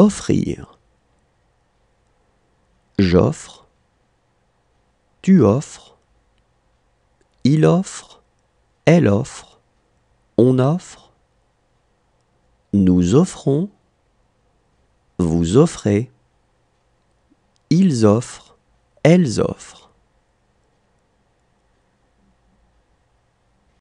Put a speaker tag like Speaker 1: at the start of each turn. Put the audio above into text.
Speaker 1: offrir. J'offre, tu offres, il offre, elle offre, on offre, nous offrons, vous offrez, ils offrent, elles offrent.